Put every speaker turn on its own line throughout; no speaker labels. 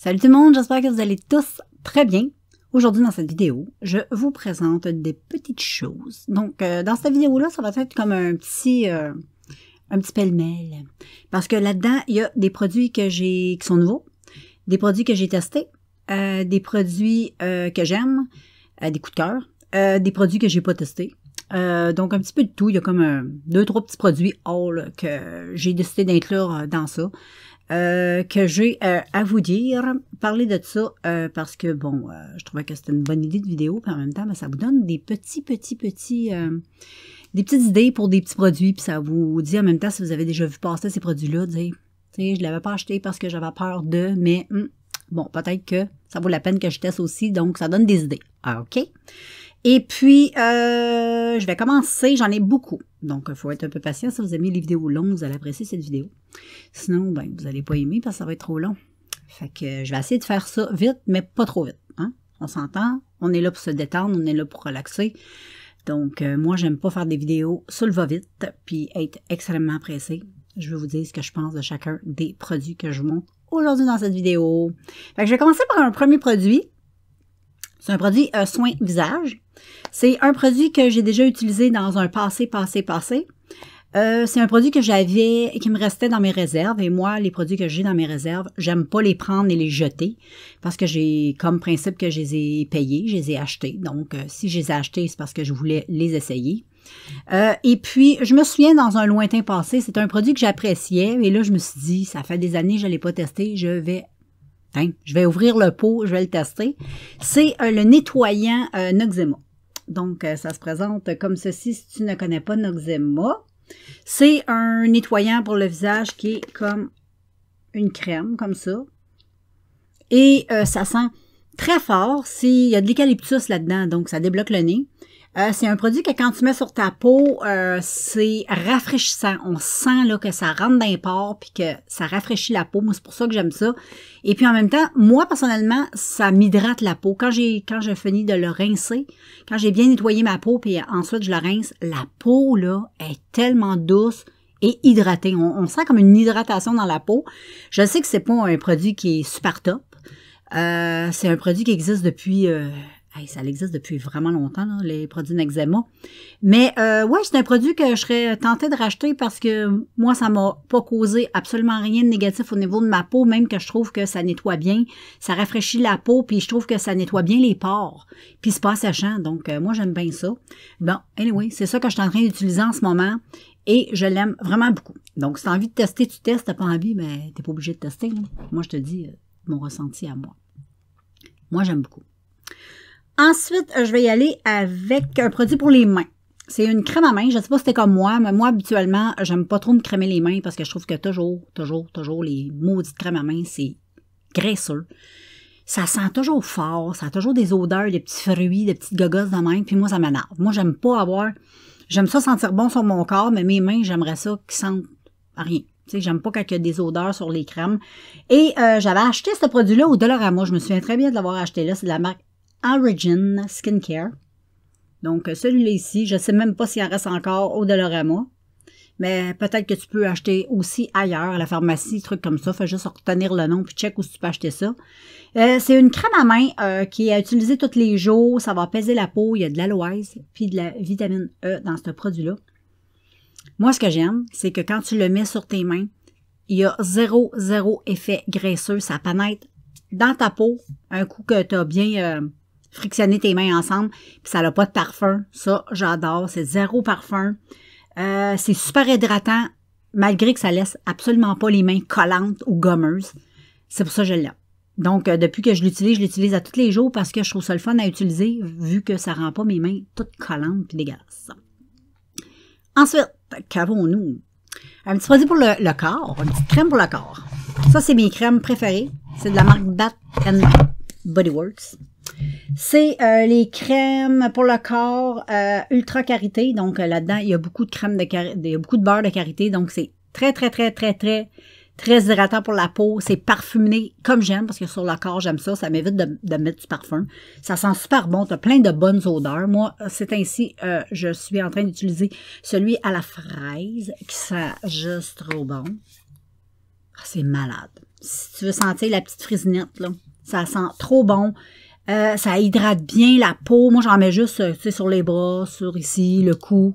Salut tout le monde, j'espère que vous allez tous très bien. Aujourd'hui dans cette vidéo, je vous présente des petites choses. Donc euh, dans cette vidéo-là, ça va être comme un petit euh, un petit pêle-mêle parce que là-dedans, il y a des produits que j'ai qui sont nouveaux, des produits que j'ai testés, euh, des produits que j'aime, des coups de cœur, des produits que j'ai pas testés. donc un petit peu de tout, il y a comme deux trois petits produits all que j'ai décidé d'inclure dans ça. Euh, que j'ai euh, à vous dire. Parler de ça euh, parce que, bon, je trouvais que c'était une bonne idée de vidéo, puis en même temps, ben, ça vous donne des petits, petits, petits... des petites idées pour des petits produits, puis ça vous dit en même temps, si vous avez déjà vu passer ces produits-là, dire, tu sais, je ne l'avais pas acheté parce que j'avais peur de, mais hmm, bon, peut-être que ça vaut la peine que je teste aussi, donc ça donne des idées. Ah, OK? Et puis, euh, je vais commencer. J'en ai beaucoup. Donc, il faut être un peu patient. Si vous aimez les vidéos longues, vous allez apprécier cette vidéo. Sinon, ben, vous n'allez pas aimer parce que ça va être trop long. Fait que je vais essayer de faire ça vite, mais pas trop vite. Hein. On s'entend. On est là pour se détendre. On est là pour relaxer. Donc, euh, moi, j'aime pas faire des vidéos sur le va-vite, puis être extrêmement pressé. Je vais vous dire ce que je pense de chacun des produits que je vous montre aujourd'hui dans cette vidéo. Fait je vais commencer par un premier produit c'est un produit euh, soin visage. C'est un produit que j'ai déjà utilisé dans un passé, passé, passé. Euh, c'est un produit que j'avais, qui me restait dans mes réserves. Et moi, les produits que j'ai dans mes réserves, j'aime pas les prendre et les jeter parce que j'ai comme principe que je les ai payés, je les ai achetés. Donc, euh, si je les ai achetés, c'est parce que je voulais les essayer. et puis, je me souviens dans un lointain passé, c'est un produit que j'appréciais. Et là, je me suis dit, ça fait des années je ne l'ai pas testé, je vais Hein? je vais ouvrir le pot, je vais le tester. C'est euh, le nettoyant euh, Noxema. Donc, euh, ça se présente comme ceci si tu ne connais pas Noxema. C'est un nettoyant pour le visage qui est comme une crème, comme ça. Et ça sent très fort. s'il y a de l'eucalyptus là-dedans, donc ça débloque le nez. Euh, c'est un produit que quand tu mets sur ta peau, euh, c'est rafraîchissant. On sent là, que ça rentre d'un port puis que ça rafraîchit la peau. Moi, c'est pour ça que j'aime ça. Et puis en même temps, moi personnellement, ça m'hydrate la peau. Quand j'ai quand fini de le rincer, quand j'ai bien nettoyé ma peau puis ensuite je le rince, la peau là est tellement douce et hydratée. On, sent comme une hydratation dans la peau. Je sais que c'est pas un produit qui est super top. Euh, c'est un produit qui existe depuis ça existe depuis vraiment longtemps, les produits Nexema. Mais euh, ouais, c'est un produit que je serais tentée de racheter parce que moi, ça m'a pas causé absolument rien de négatif au niveau de ma peau, même que je trouve que ça nettoie bien, ça rafraîchit la peau, puis je trouve que ça nettoie bien les pores. Puis c'est pas asséchant, donc euh, moi, j'aime bien ça. Bon, anyway, c'est ça que je suis en train d'utiliser en ce moment et je l'aime vraiment beaucoup. Donc, si tu as envie de tester, tu testes, n'as pas envie, mais ben, n'es pas obligé de tester. Hein. Moi, je te dis euh, mon ressenti à moi. Moi, j'aime beaucoup. Ensuite, euh, je vais y aller avec un produit pour les mains. C'est une crème à main. Je ne sais pas si c'était comme moi, mais moi, habituellement, j'aime pas trop me crémer les mains parce que je trouve que toujours, toujours, toujours, les maudites crèmes à main, c'est graisseux. Ça sent toujours fort, ça a toujours des odeurs, des petits fruits, des petites gogosses de main. puis moi, ça m'énerve. Moi, j'aime pas avoir... J'aime ça sentir bon sur mon corps, mais mes mains, j'aimerais ça qu'ils sentent rien. Tu sais, j'aime pas quand il y a des odeurs sur les crèmes. Et euh, j'avais acheté ce produit-là au à moi. Je me souviens très bien de l'avoir acheté là. C'est de la marque Origin Skincare. Donc, euh, celui-là ici, je ne sais même pas s'il en reste encore au Dolorama. Mais peut-être que tu peux acheter aussi ailleurs, à la pharmacie, trucs comme ça. Fais juste retenir le nom puis check où tu peux acheter ça. Euh, c'est une crème à main euh, qui est utilisée tous les jours. Ça va apaiser la peau. Il y a de l'aloise puis de la vitamine E dans ce produit-là. Moi, ce que j'aime, c'est que quand tu le mets sur tes mains, il y a zéro, zéro effet graisseux. Ça pénètre dans ta peau un coup que tu as bien frictionner tes mains ensemble, puis ça n'a pas de parfum. Ça, j'adore. C'est zéro parfum. Euh, c'est super hydratant, malgré que ça laisse absolument pas les mains collantes ou gommeuses. C'est pour ça que je l'ai. Donc, euh, depuis que je l'utilise, je l'utilise à tous les jours parce que je trouve ça le fun à utiliser, vu que ça rend pas mes mains toutes collantes et dégueulasses. Ensuite, qu'avons-nous? Un petit produit pour le, le, corps, une petite crème pour le corps. Ça, c'est mes crèmes préférées. C'est de la marque Bat Body Works. C'est euh, les crèmes pour le corps euh, ultra carité. Donc euh, là-dedans, il y a beaucoup de crème de il y a beaucoup de beurre de carité. Donc c'est très, très, très, très, très, très hydratant pour la peau. C'est parfumé comme j'aime parce que sur le corps, j'aime ça. Ça m'évite de, mettre du parfum. Ça sent super bon. Tu as plein de bonnes odeurs. Moi, c'est ainsi, je suis en train d'utiliser celui à la fraise qui sent juste trop bon. Ah, c'est malade. Si tu veux sentir la petite frisinette, là, ça sent trop bon. Euh, ça hydrate bien la peau. Moi, j'en mets juste euh, sur les bras, sur ici, le cou.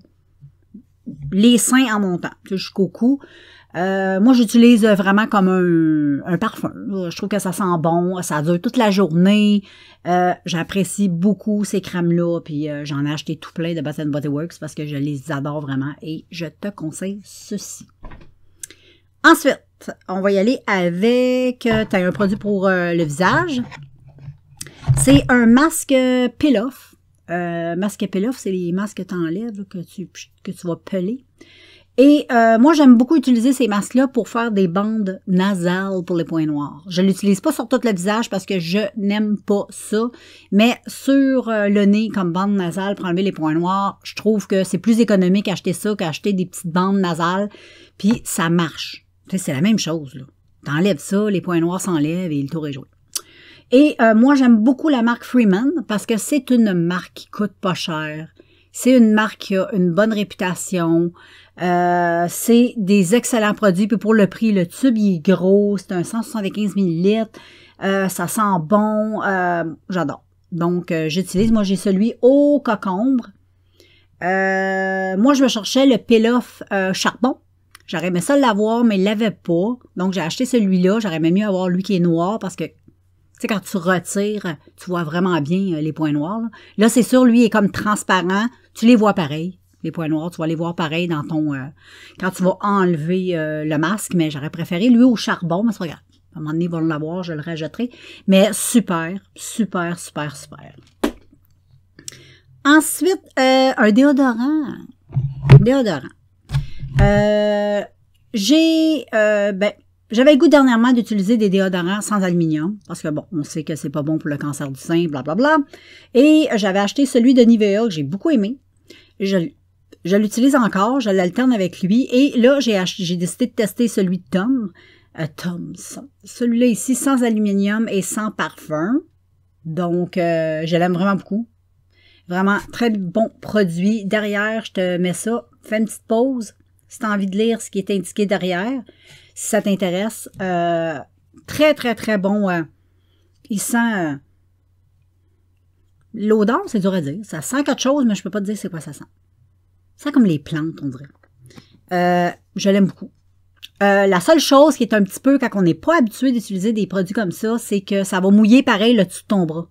Les seins en montant, jusqu'au cou. Euh, moi, j'utilise vraiment comme un, parfum. Je trouve que ça sent bon, ça dure toute la journée. J'apprécie beaucoup ces crèmes-là, puis j'en ai acheté tout plein de Bath Body Works parce que je les adore vraiment et je te conseille ceci. Ensuite, on va y aller avec... tu as un produit pour le visage. C'est un masque peel-off. Euh, masque peel-off, c'est les masques que tu enlèves, que tu, que tu vas peler. Et euh, moi, j'aime beaucoup utiliser ces masques-là pour faire des bandes nasales pour les points noirs. Je l'utilise pas sur tout le visage parce que je n'aime pas ça, mais sur euh, le nez comme bande nasale pour enlever les points noirs, je trouve que c'est plus économique acheter ça qu'acheter des petites bandes nasales. Puis ça marche. c'est la même chose. Là. T'enlèves ça, les points noirs s'enlèvent et le tour est joué. Et euh, moi, j'aime beaucoup la marque Freeman parce que c'est une marque qui coûte pas cher. C'est une marque qui a une bonne réputation. Euh, c'est des excellents produits. Puis pour le prix, le tube il est gros, c'est un 175 ml. Euh, ça sent bon. Euh, j'adore. Donc, j'utilise. Moi, j'ai celui au cocombre. moi, je me cherchais le peel-off charbon. J'aurais aimé ça l'avoir, mais il l'avait pas. Donc, j'ai acheté celui-là. J'aurais aimé mieux avoir lui qui est noir parce que sais, quand tu retires, tu vois vraiment bien euh, les points noirs. Là, c'est sûr, lui, est comme transparent. Tu les vois pareil. Les points noirs, tu vas les voir pareil dans ton... Euh, quand tu vas enlever euh, le masque, mais j'aurais préféré lui au charbon, mais regarde. À un moment donné, ils vont l'avoir, je le rajouterai. Mais super, super, super, super. Ensuite, un déodorant. Déodorant. j'ai, ben, j'avais le goût dernièrement d'utiliser des déodorants sans aluminium, parce que bon, on sait que c'est pas bon pour le cancer du sein, blablabla. Bla, bla. Et j'avais acheté celui de Nivea que j'ai beaucoup aimé. Je, l'utilise encore, je l'alterne avec lui. Et là, j'ai décidé de tester celui de Tom. Euh, Tom, Celui-là ici, sans aluminium et sans parfum. Donc, euh, je l'aime vraiment beaucoup. Vraiment, très bon produit. Derrière, je te mets ça. Fais une petite pause si tu as envie de lire ce qui est indiqué derrière si ça t'intéresse. Euh, très, très, très bon. Euh, il sent. Euh, l'odeur, c'est dur à dire. Ça sent quelque chose, mais je ne peux pas te dire c'est quoi ça sent. Ça sent comme les plantes, on dirait. je l'aime beaucoup. la seule chose qui est un petit peu, quand on n'est pas habitué d'utiliser des produits comme ça, c'est que ça va mouiller pareil le dessus de ton bras.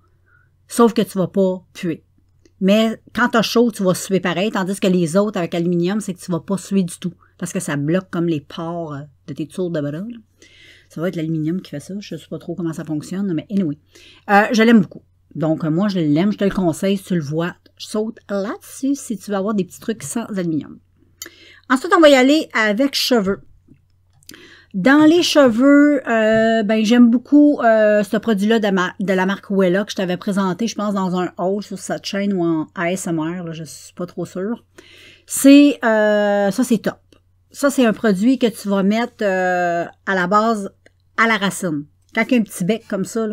Sauf que tu vas pas puer. Mais quand tu as chaud, tu vas suer pareil, tandis que les autres avec aluminium, c'est que tu vas pas suer du tout parce que ça bloque comme les pores euh, de tes tours de bras. Ça va être l'aluminium qui fait ça. Je ne sais pas trop comment ça fonctionne, mais anyway. Euh, je l'aime beaucoup. Donc, euh, moi, je l'aime. Je te le conseille. Si tu le vois, saute là-dessus si tu veux avoir des petits trucs sans aluminium. Ensuite, on va y aller avec cheveux. Dans les cheveux, ben, j'aime beaucoup ce produit-là de, la marque Wella que je t'avais présenté, je pense, dans un haul sur cette chaîne ou en ASMR, Je je suis pas trop sûre. C'est ça, c'est top ça, c'est un produit que tu vas mettre euh, à la base, à la racine. Quand il y a un petit bec comme ça,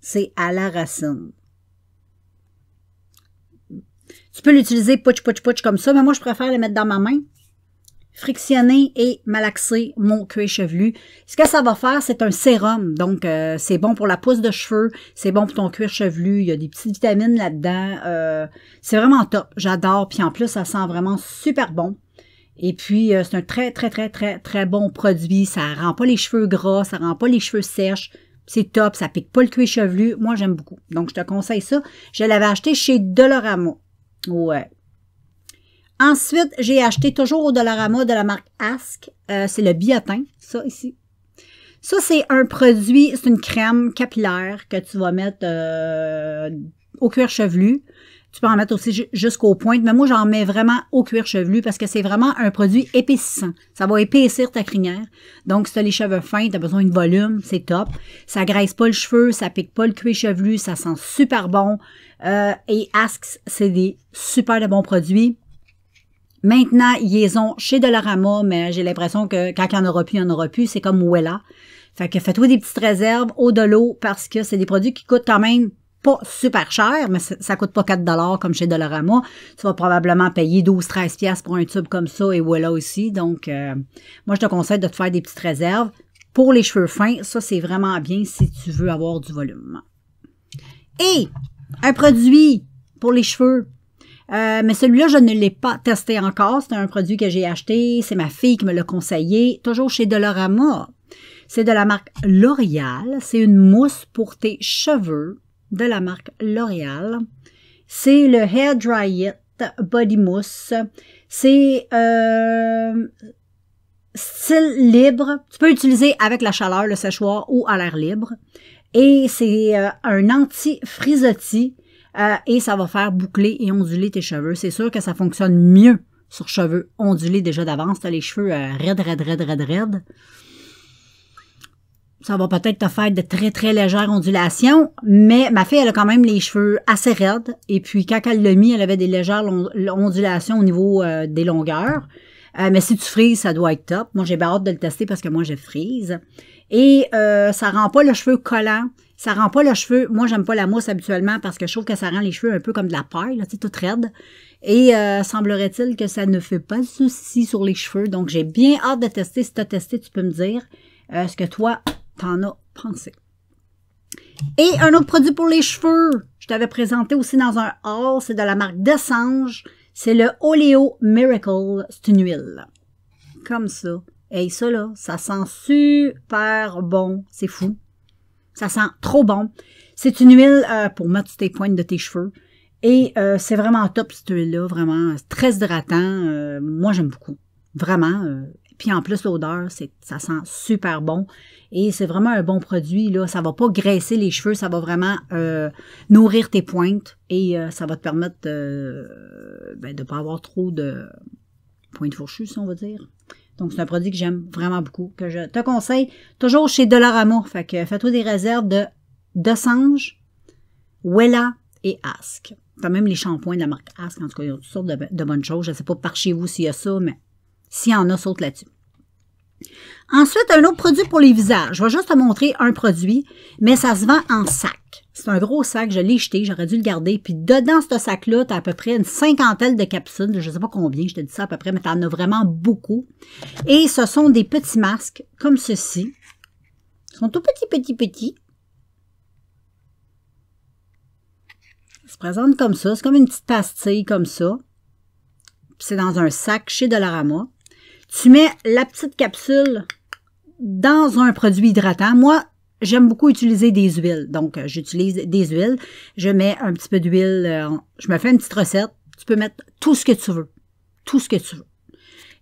c'est à la racine. Tu peux l'utiliser pouch, pouch, pouch comme ça, mais moi, je préfère le mettre dans ma main, frictionner et malaxer mon cuir chevelu. Ce que ça va faire, c'est un sérum. Donc, euh, c'est bon pour la pousse de cheveux, c'est bon pour ton cuir chevelu. Il y a des petites vitamines là-dedans. Euh, c'est vraiment top. J'adore. Puis en plus, ça sent vraiment super bon. Et puis, euh, c'est un très, très, très, très, très bon produit. Ça rend pas les cheveux gras, ça rend pas les cheveux sèches. C'est top, ça pique pas le cuir chevelu. Moi, j'aime beaucoup. Donc, je te conseille ça. Je l'avais acheté chez Dolorama. Ouais. Ensuite, j'ai acheté toujours au Dolorama de la marque Ask. Euh, c'est le biotin, ça ici. Ça, c'est un produit, c'est une crème capillaire que tu vas mettre euh, au cuir chevelu. Tu peux en mettre aussi jusqu'aux pointes, mais moi, j'en mets vraiment au cuir chevelu parce que c'est vraiment un produit épaississant. Ça va épaissir ta crinière. Donc, si tu as les cheveux fins, tu as besoin de volume, c'est top. Ça graisse pas le cheveu, ça pique pas le cuir chevelu, ça sent super bon. Euh, et Asks, c'est des super bons produits. Maintenant, ils les ont chez Dollarama, mais j'ai l'impression que quand il n'y en aura plus, il n'y en aura plus. C'est comme Wella. Fait que faites-vous des petites réserves au de l'eau parce que c'est des produits qui coûtent quand même pas super cher, mais ça coûte pas 4 comme chez Dolorama. Tu vas probablement payer 12-13 pièces pour un tube comme ça et voilà aussi. Donc, euh, moi, je te conseille de te faire des petites réserves. Pour les cheveux fins, ça, c'est vraiment bien si tu veux avoir du volume. Et un produit pour les cheveux. Euh, mais celui-là, je ne l'ai pas testé encore. C'est un produit que j'ai acheté. C'est ma fille qui me l'a conseillé. Toujours chez Dolorama. C'est de la marque L'Oréal. C'est une mousse pour tes cheveux de la marque L'Oréal. C'est le Hair Dry It Body Mousse. C'est euh, style libre. Tu peux utiliser avec la chaleur, le séchoir ou à l'air libre. Et c'est euh, un anti-frisottis. Euh, et ça va faire boucler et onduler tes cheveux. C'est sûr que ça fonctionne mieux sur cheveux ondulés déjà d'avance. Tu les cheveux raides, raides, raides, raides, raides ça va peut-être te faire de très, très légères ondulations, mais ma fille, elle a quand même les cheveux assez raides. Et puis, quand elle l'a mis, elle avait des légères ondulations au niveau euh, des longueurs. Euh, mais si tu frises, ça doit être top. Moi, j'ai bien hâte de le tester parce que moi, je frise. Et euh, ça rend pas le cheveu collant. Ça rend pas le cheveu. Moi, j'aime pas la mousse habituellement parce que je trouve que ça rend les cheveux un peu comme de la paille, c'est tu toute raide. Et euh, semblerait-il que ça ne fait pas de souci sur les cheveux. Donc, j'ai bien hâte de tester. Si tu as testé, tu peux me dire ce que toi, t'en as pensé. Et un autre produit pour les cheveux, je t'avais présenté aussi dans un or c'est de la marque Desange. C'est le Oleo Miracle, c'est une huile. Comme ça. Et ça là, ça sent super bon, c'est fou. Ça sent trop bon. C'est une huile euh, pour mettre sur tes pointes de tes cheveux. Et euh, c'est vraiment top cette huile-là, vraiment euh, très hydratant. moi, j'aime beaucoup. Vraiment, puis en plus, l'odeur, ça sent super bon. Et c'est vraiment un bon produit. Là. Ça va pas graisser les cheveux, ça va vraiment euh, nourrir tes pointes. Et euh, ça va te permettre de ne ben, pas avoir trop de pointes fourchues, si on va dire. Donc, c'est un produit que j'aime vraiment beaucoup, que je te conseille. Toujours chez Dollarama. Fait que fais-toi des réserves de Dosange, Wella et Ask. as même les shampoings de la marque Ask. En tout cas, y a toutes sortes de, de bonnes choses. Je ne sais pas par chez vous s'il y a ça, mais s'il y en a, saute là-dessus. Ensuite, un autre produit pour les visages. Je vais juste te montrer un produit, mais ça se vend en sac. C'est un gros sac, je l'ai jeté, j'aurais dû le garder. Puis dedans ce sac-là, tu as à peu près une cinquantaine de capsules, je ne sais pas combien, je te dis ça à peu près, mais tu en as vraiment beaucoup. Et ce sont des petits masques comme ceci. Ils sont tout petits, petits, petits. Ils se présentent comme ça, c'est comme une petite pastille comme ça. Puis c'est dans un sac chez Dollarama tu mets la petite capsule dans un produit hydratant. Moi, j'aime beaucoup utiliser des huiles. Donc, euh, j'utilise des huiles. Je mets un petit peu d'huile. Euh, je me fais une petite recette. Tu peux mettre tout ce que tu veux. Tout ce que tu veux.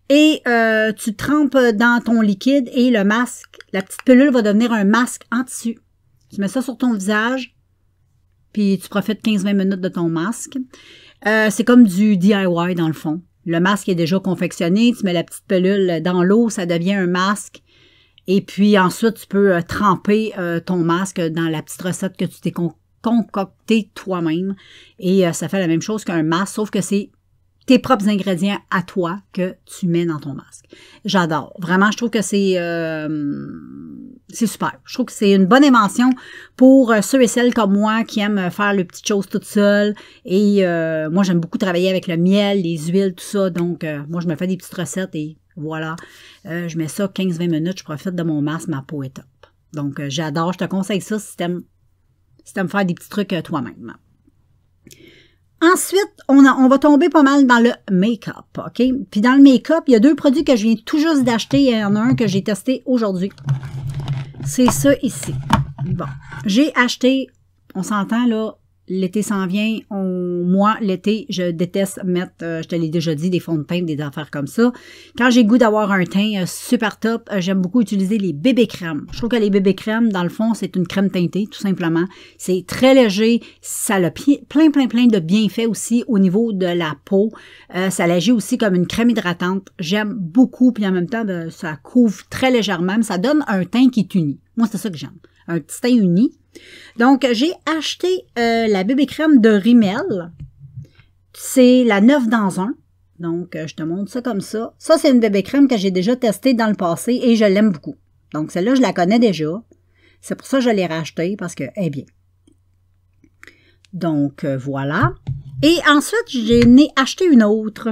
Et euh, tu trempes dans ton liquide et le masque, la petite pelule va devenir un masque en tissu. Tu mets ça sur ton visage, puis tu profites 15-20 minutes de ton masque. c'est comme du DIY dans le fond le masque est déjà confectionné, tu mets la petite pelule dans l'eau, ça devient un masque. Et puis ensuite, tu peux euh, tremper euh, ton masque dans la petite recette que tu t'es concocté concoctée toi-même. Et euh, ça fait la même chose qu'un masque, sauf que c'est tes propres ingrédients à toi que tu mets dans ton masque. J'adore. Vraiment, je trouve que c'est c'est super. Je trouve que c'est une bonne invention pour euh, ceux et celles comme moi qui aiment faire les petites choses toutes seules. Et euh, moi, j'aime beaucoup travailler avec le miel, les huiles, tout ça. Donc, euh, moi, je me fais des petites recettes et voilà. je mets ça 15-20 minutes, je profite de mon masque, ma peau est top. Donc, j'adore. Je te conseille ça si t'aimes si aimes faire des petits trucs toi-même. Ensuite, on, on, va tomber pas mal dans le make-up, OK? Puis dans le make-up, il y a deux produits que je viens tout juste d'acheter. Il y en a un que j'ai testé aujourd'hui. C'est ça ici. Bon, j'ai acheté, on s'entend là, l'été s'en vient. moi, l'été, je déteste mettre, euh, je te l'ai déjà dit, des fonds de teint, des affaires comme ça. Quand j'ai goût d'avoir un teint euh, super top, euh, j'aime beaucoup utiliser les bébés crèmes. Je trouve que les bébés crèmes, dans le fond, c'est une crème teintée, tout simplement. C'est très léger. Ça a plein, plein, plein de bienfaits aussi au niveau de la peau. ça l'agit aussi comme une crème hydratante. J'aime beaucoup, puis en même temps, ben, ça couvre très légèrement, ça donne un teint qui tunit. Moi, c'est ça que j'aime un petit teint uni. Donc, j'ai acheté euh, la bébé crème de Rimmel. C'est la 9 dans 1. Donc, euh, je te montre ça comme ça. Ça, c'est une bébé crème que j'ai déjà testée dans le passé et je l'aime beaucoup. Donc, celle-là, je la connais déjà. C'est pour ça que je l'ai rachetée parce que, eh bien. Donc, euh, voilà. Et ensuite, j'ai ai acheté une autre.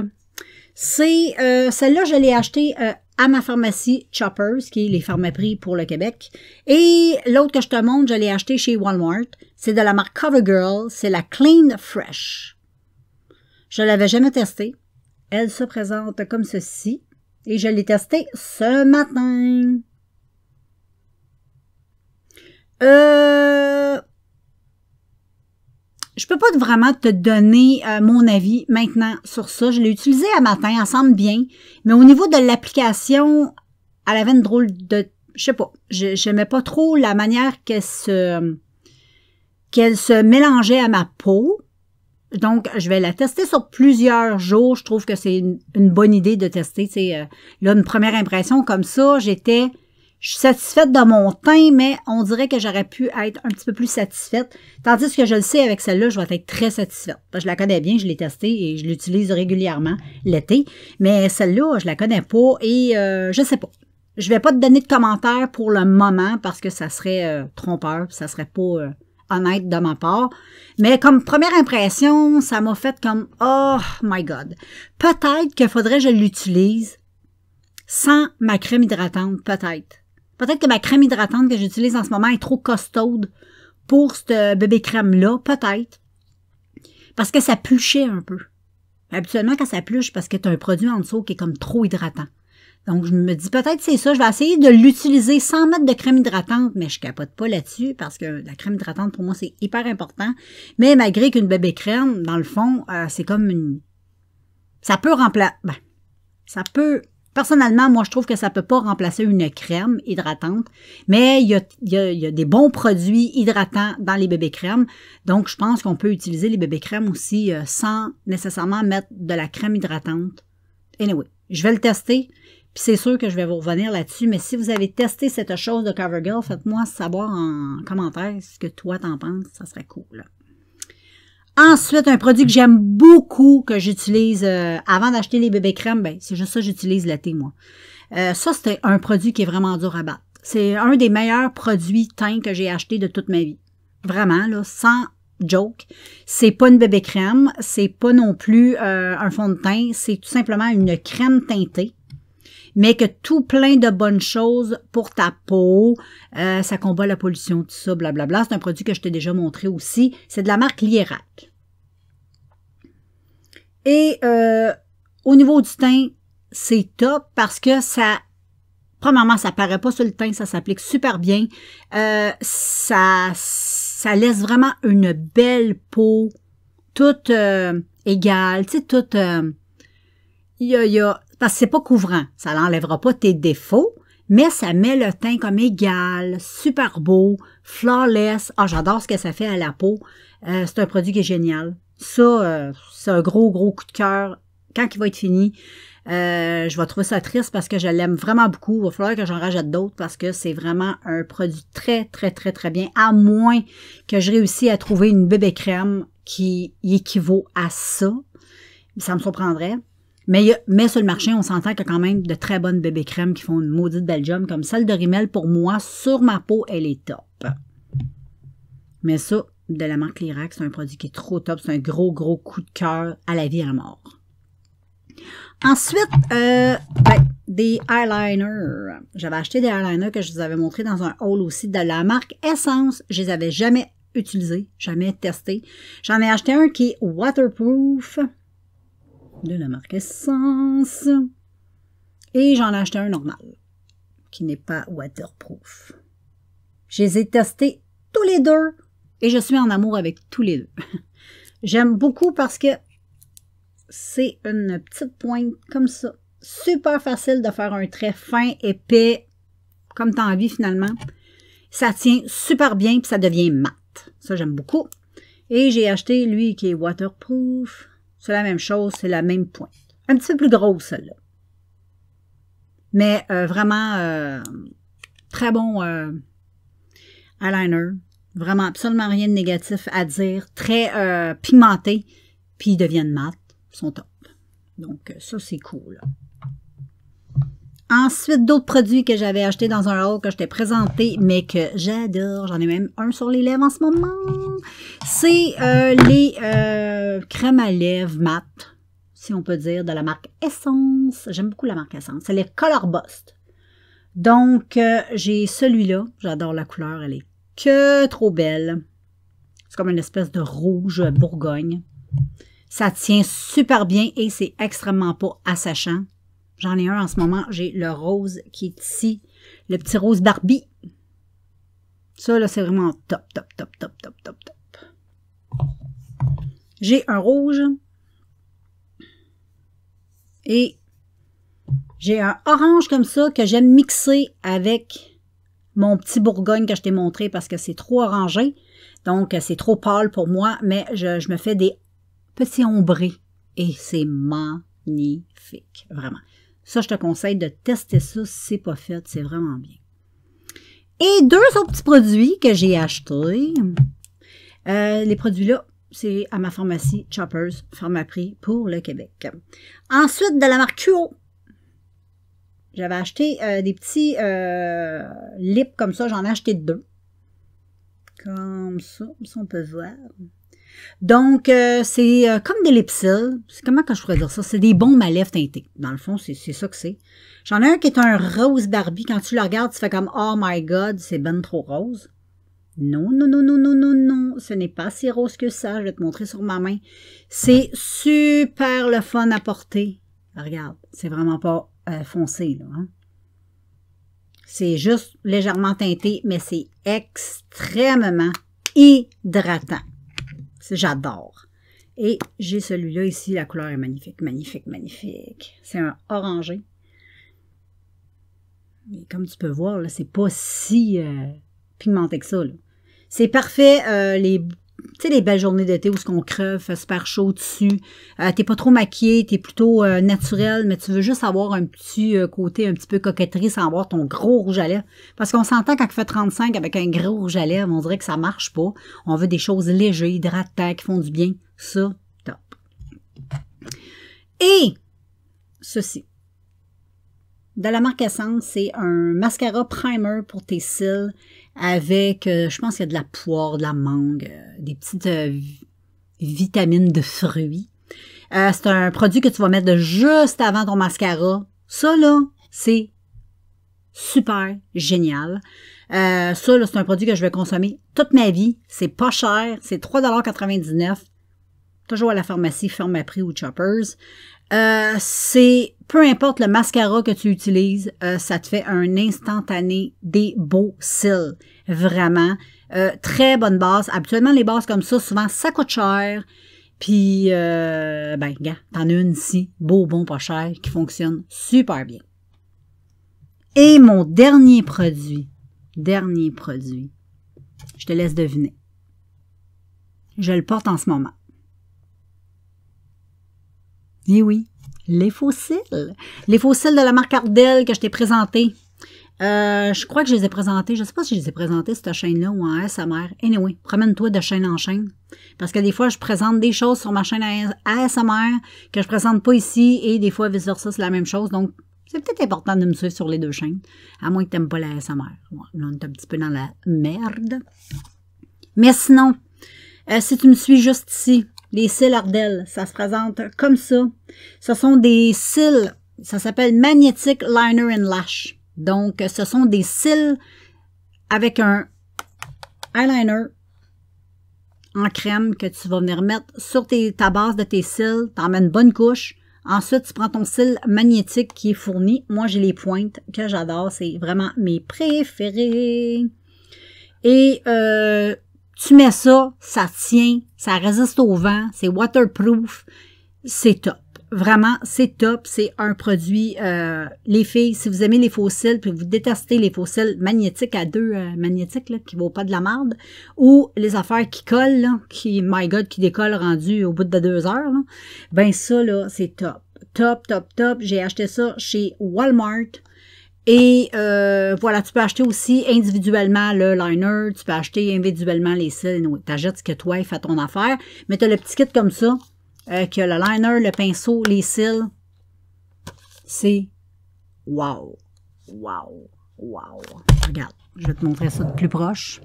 C'est celle-là, je l'ai achetée à ma pharmacie Choppers, qui est les pharmacies pour le Québec. Et l'autre que je te montre, je l'ai acheté chez Walmart. C'est de la marque CoverGirl. C'est la Clean Fresh. Je ne l'avais jamais testée. Elle se présente comme ceci. Et je l'ai testée ce matin. Euh, je peux pas vraiment te donner euh, mon avis maintenant sur ça. Je l'ai utilisé à matin, elle semble bien. Mais au niveau de l'application, elle avait une drôle de... Je sais pas. J'aimais pas trop la manière qu'elle se, qu'elle se mélangeait à ma peau. Donc, je vais la tester sur plusieurs jours. Je trouve que c'est une, bonne idée de tester. C'est euh, là, une première impression comme ça, j'étais je suis satisfaite de mon teint, mais on dirait que j'aurais pu être un petit peu plus satisfaite. Tandis que je le sais, avec celle-là, je vais être très satisfaite. je la connais bien, je l'ai testée et je l'utilise régulièrement l'été. Mais celle-là, je la connais pas et je euh, je sais pas. Je vais pas te donner de commentaires pour le moment parce que ça serait euh, trompeur, ça serait pas euh, honnête de ma part. Mais comme première impression, ça m'a fait comme Oh my God. Peut-être qu'il faudrait que je l'utilise sans ma crème hydratante, peut-être. Peut-être que ma crème hydratante que j'utilise en ce moment est trop costaude pour ce bébé crème-là, peut-être. Parce que ça pluchait un peu. Habituellement, quand ça pluche, parce que tu as un produit en dessous qui est comme trop hydratant. Donc, je me dis peut-être c'est ça, je vais essayer de l'utiliser sans mettre de crème hydratante, mais je capote pas là-dessus parce que la crème hydratante, pour moi, c'est hyper important. Mais malgré qu'une bébé crème, dans le fond, euh, c'est comme une. Ça peut remplacer. Ben, ça peut Personnellement, moi, je trouve que ça ne peut pas remplacer une crème hydratante, mais il y, a, il, y a, des bons produits hydratants dans les bébés crèmes. Donc, je pense qu'on peut utiliser les bébés crèmes aussi euh, sans nécessairement mettre de la crème hydratante. Anyway, je vais le tester, puis c'est sûr que je vais vous revenir là-dessus. Mais si vous avez testé cette chose de CoverGirl, faites-moi savoir en commentaire ce que toi t'en penses. Ça serait cool. Ensuite, un produit que j'aime beaucoup, que j'utilise euh, avant d'acheter les bébés crèmes, ben, c'est juste ça, j'utilise la thé, moi. Euh, ça, c'est un produit qui est vraiment dur à battre. C'est un des meilleurs produits teints que j'ai acheté de toute ma vie. Vraiment, là, sans joke. C'est pas une bébé crème, c'est pas non plus euh, un fond de teint, c'est tout simplement une crème teintée mais que tout plein de bonnes choses pour ta peau. ça combat la pollution, tout ça, blablabla. C'est un produit que je t'ai déjà montré aussi. C'est de la marque Lierac. Et euh, au niveau du teint, c'est top parce que ça, premièrement, ça paraît pas sur le teint, ça s'applique super bien. Euh, ça, ça laisse vraiment une belle peau, toute euh, égale, tu sais, toute... Y a, parce que c'est pas couvrant, ça n'enlèvera pas tes défauts, mais ça met le teint comme égal, super beau, flawless. Ah, j'adore ce que ça fait à la peau. c'est un produit qui est génial. Ça, euh, c'est un gros, gros coup de cœur. Quand il va être fini, euh, je vais trouver ça triste parce que je l'aime vraiment beaucoup. Il va falloir que j'en rajoute d'autres parce que c'est vraiment un produit très, très, très, très bien. À moins que je réussisse à trouver une bébé crème qui équivaut à ça. Ça me surprendrait. Mais, mais sur le marché, on s'entend qu'il y a quand même de très bonnes bébés crèmes qui font une maudite belle Comme celle de Rimmel, pour moi, sur ma peau, elle est top. Mais ça, de la marque Lirac. C'est un produit qui est trop top. C'est un gros, gros coup de cœur à la vie et à mort. Ensuite, euh, ben, des eyeliners. J'avais acheté des eyeliners que je vous avais montré dans un haul aussi de la marque Essence. Je les avais jamais utilisés, jamais testés. J'en ai acheté un qui est waterproof de la marque Essence. Et j'en ai acheté un normal qui n'est pas waterproof. Je les ai testés tous les deux et je suis en amour avec tous les deux. J'aime beaucoup parce que c'est une petite pointe comme ça. Super facile de faire un trait fin, épais, comme as envie finalement. Ça tient super bien puis ça devient mat. Ça, j'aime beaucoup. Et j'ai acheté lui qui est waterproof. C'est la même chose, c'est la même pointe. Un petit peu plus grosse, celle-là. Mais euh, vraiment, euh, très bon euh, eyeliner. Vraiment, absolument rien de négatif à dire. Très euh, pimenté, puis ils deviennent mat, sont top. Donc, euh, ça, c'est cool. Ensuite, d'autres produits que j'avais achetés dans un haul que je t'ai présenté, mais que j'adore. J'en ai même un sur les lèvres en ce moment. C'est euh, les crèmes à lèvres mat, si on peut dire, de la marque Essence. J'aime beaucoup la marque Essence. C'est les Color Bust. Donc, j'ai celui-là. J'adore la couleur. Elle est que trop belle. C'est comme une espèce de rouge bourgogne. Ça tient super bien et c'est extrêmement pas assachant. J'en ai un en ce moment. J'ai le rose qui est ici. Le petit rose Barbie. Ça, là, c'est vraiment top, top, top, top, top, top, top. J'ai un rouge. Et j'ai un orange comme ça que j'aime mixer avec mon petit Bourgogne que je t'ai montré parce que c'est trop orangé. Donc, euh, c'est trop pâle pour moi, mais je, me fais des petits ombrés. Et c'est magnifique, vraiment. Ça, je te conseille de tester ça si c'est pas fait. C'est vraiment bien. Et deux autres petits produits que j'ai achetés. Euh, les produits-là, c'est à ma pharmacie Choppers, Pharmaprix pour le Québec. Ensuite, de la marque QO. J'avais acheté euh, des petits euh, lips comme ça. J'en ai acheté deux. Comme ça. Ça, on peut voir. Donc, euh, c'est comme des lipsils. Comment que je pourrais dire ça? C'est des bons à lèvres teintés. Dans le fond, c'est ça que c'est. J'en ai un qui est un rose Barbie. Quand tu le regardes, tu fais comme « Oh my God, c'est ben trop rose ». Non, non, non, non, non, non, non. Ce n'est pas si rose que ça. Je vais te montrer sur ma main. C'est super le fun à porter. Regarde, c'est vraiment pas euh, foncé. Hein. C'est juste légèrement teinté, mais c'est extrêmement hydratant. J'adore. Et j'ai celui-là ici. La couleur est magnifique, magnifique, magnifique. C'est un orangé. Et comme tu peux voir, c'est pas si euh, pigmenté que ça. C'est parfait. Euh, les tu sais, les belles journées d'été où ce qu'on creve, fait euh, super chaud dessus. Tu euh, t'es pas trop maquillée, es plutôt naturel, euh, naturelle, mais tu veux juste avoir un petit côté un petit peu coquetterie sans avoir ton gros rouge à lèvres. Parce qu'on s'entend quand il fait 35 avec un gros rouge à lèvres, on dirait que ça marche pas. On veut des choses légères, hydratantes, qui font du bien. Ça, top. Et ceci. De la marque Essence, c'est un mascara primer pour tes cils avec, euh, je pense qu'il y a de la poire, de la mangue, euh, des petites euh, vitamines de fruits. c'est un produit que tu vas mettre juste avant ton mascara. Ça, là, c'est super génial. ça, là, c'est un produit que je vais consommer toute ma vie. C'est pas cher. C'est 3,99 Toujours à la pharmacie Ferme à prix ou Choppers. Euh, c'est peu importe le mascara que tu utilises, euh, ça te fait un instantané des beaux cils. Vraiment. Euh, très bonne base. Habituellement, les bases comme ça, souvent, ça coûte cher. Puis, ben, gars, t'en as une ici, beau, bon, pas cher, qui fonctionne super bien. Et mon dernier produit, dernier produit, je te laisse deviner. Je le porte en ce moment. Oui eh oui, les fossiles. Les fossiles de la marque Ardell que je t'ai présenté. Euh, je crois que je les ai présentés. Je ne sais pas si je les ai présentés, cette chaîne-là, ou en ASMR. Anyway, promène-toi de chaîne en chaîne. Parce que des fois, je présente des choses sur ma chaîne ASMR que je présente pas ici, et des fois, vice-versa, c'est la même chose. Donc, c'est peut-être important de me suivre sur les deux chaînes, à moins que tu n'aimes pas la ASMR. là, on est un petit peu dans la merde. Mais sinon, euh, si tu me suis juste ici, les cils ardelles. Ça se présente comme ça. Ce sont des cils, ça s'appelle Magnetic Liner and Lash. Donc, ce sont des cils avec un eyeliner en crème que tu vas venir mettre sur ta base de tes cils. en mets une bonne couche. Ensuite, tu prends ton cil magnétique qui est fourni. Moi, j'ai les pointes que j'adore. C'est vraiment mes préférés. Et euh, tu mets ça, ça tient, ça résiste au vent, c'est waterproof, c'est top. Vraiment, c'est top. C'est un produit. Euh, les filles, si vous aimez les fossiles, puis vous détestez les fossiles magnétiques à deux euh, magnétiques là, qui vaut pas de la merde, ou les affaires qui collent, qui, my God, qui décollent rendu au bout de deux heures, là, ben ça, là, c'est top. Top, top, top. J'ai acheté ça chez Walmart. Et euh, voilà, tu peux acheter aussi individuellement le liner, tu peux acheter individuellement les cils. Tu ce que toi, fait ton affaire. Mais tu as le petit kit comme ça, qui euh, que le liner, le pinceau, les cils. C'est wow, wow, wow. Regarde, je vais te montrer ça de plus proche.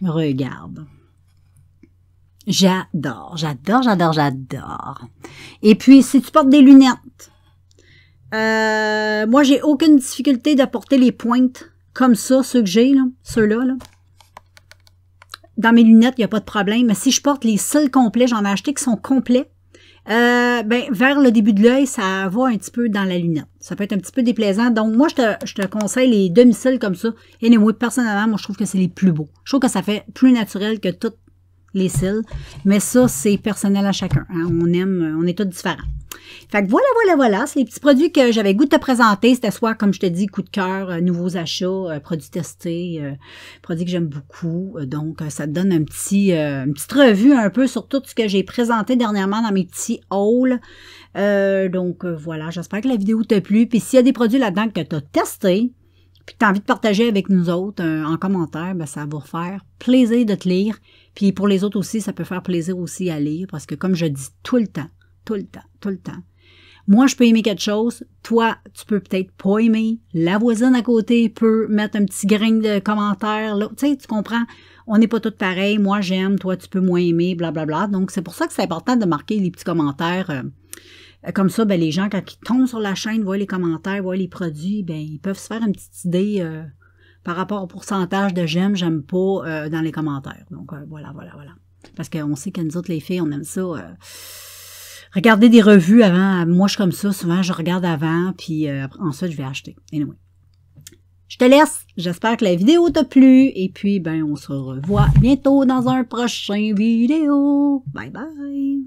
Regarde. J'adore, j'adore, j'adore, j'adore. Et puis, si tu portes des lunettes, euh, moi, j'ai aucune difficulté d'apporter les pointes comme ça, ceux que j'ai, là, ceux-là. Là. Dans mes lunettes, il n'y a pas de problème. Mais si je porte les seuls complets, j'en ai acheté qui sont complets, euh, ben, vers le début de l'œil, ça va un petit peu dans la lunette. Ça peut être un petit peu déplaisant. Donc, moi, je te, je te conseille les demi cils comme ça. Et moi, personnellement, moi, je trouve que c'est les plus beaux. Je trouve que ça fait plus naturel que tout les cils. Mais ça, c'est personnel à chacun. Hein. On aime, euh, on est tous différents. Fait que voilà, voilà, voilà. C'est les petits produits que j'avais goût de te présenter. C'était soit, comme je te dis, coup de cœur, euh, nouveaux achats, euh, produits testés, produits que j'aime beaucoup. donc, ça te donne un petit, une petite revue un peu sur tout ce que j'ai présenté dernièrement dans mes petits hauls. donc, voilà. J'espère que la vidéo t'a plu. Puis s'il y a des produits là-dedans que tu as testés, puis tu as envie de partager avec nous autres en commentaire, ben, ça va vous faire plaisir de te lire. Puis pour les autres aussi, ça peut faire plaisir aussi à lire parce que comme je dis tout le temps, tout le temps, tout le temps, moi, je peux aimer quelque chose. Toi, tu peux peut-être pas aimer. La voisine à côté peut mettre un petit grain de commentaire. Tu sais, tu comprends? On n'est pas tous pareils. Moi, j'aime. Toi, tu peux moins aimer. Blablabla. Donc, c'est pour ça que c'est important de marquer les petits commentaires. Euh, comme ça, ben, les gens, quand ils tombent sur la chaîne, voient les commentaires, voient les produits, ben, ils peuvent se faire une petite idée. Euh, par rapport au pourcentage de j'aime, j'aime pas euh, dans les commentaires. Donc euh, voilà, voilà, voilà. Parce qu'on sait que nous autres, les filles, on aime ça. Euh, regarder des revues avant. Moi, je suis comme ça. Souvent, je regarde avant, puis ensuite, je vais acheter. Anyway. Je te laisse. J'espère que la vidéo t'a plu. Et puis, ben, on se revoit bientôt dans un prochain vidéo. Bye bye.